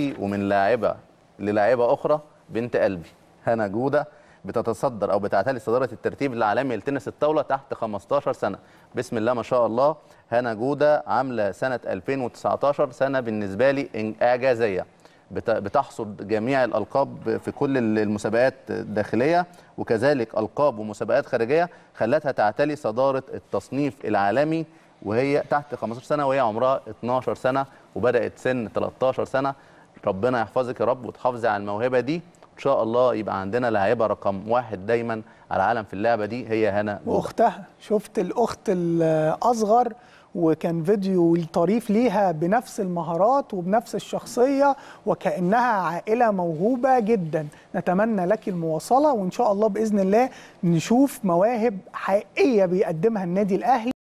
صديقي ومن لاعبه للاعبه اخرى بنت قلبي هنا جوده بتتصدر او بتعتلي صداره الترتيب العالمي لتنس الطاوله تحت 15 سنه بسم الله ما شاء الله هنا جوده عامله سنه 2019 سنه بالنسبه لي اعجازيه بتحصد جميع الالقاب في كل المسابقات الداخليه وكذلك القاب ومسابقات خارجيه خلتها تعتلي صداره التصنيف العالمي وهي تحت 15 سنه وهي عمرها 12 سنه وبدات سن 13 سنه ربنا يحفظك يا رب وتحافظي على الموهبه دي ان شاء الله يبقى عندنا لاعيبه رقم واحد دايما على العالم في اللعبه دي هي هنا واختها شفت الاخت الاصغر وكان فيديو طريف ليها بنفس المهارات وبنفس الشخصية وكأنها عائلة موهوبة جدا نتمنى لك المواصلة وإن شاء الله بإذن الله نشوف مواهب حقيقية بيقدمها النادي الأهلي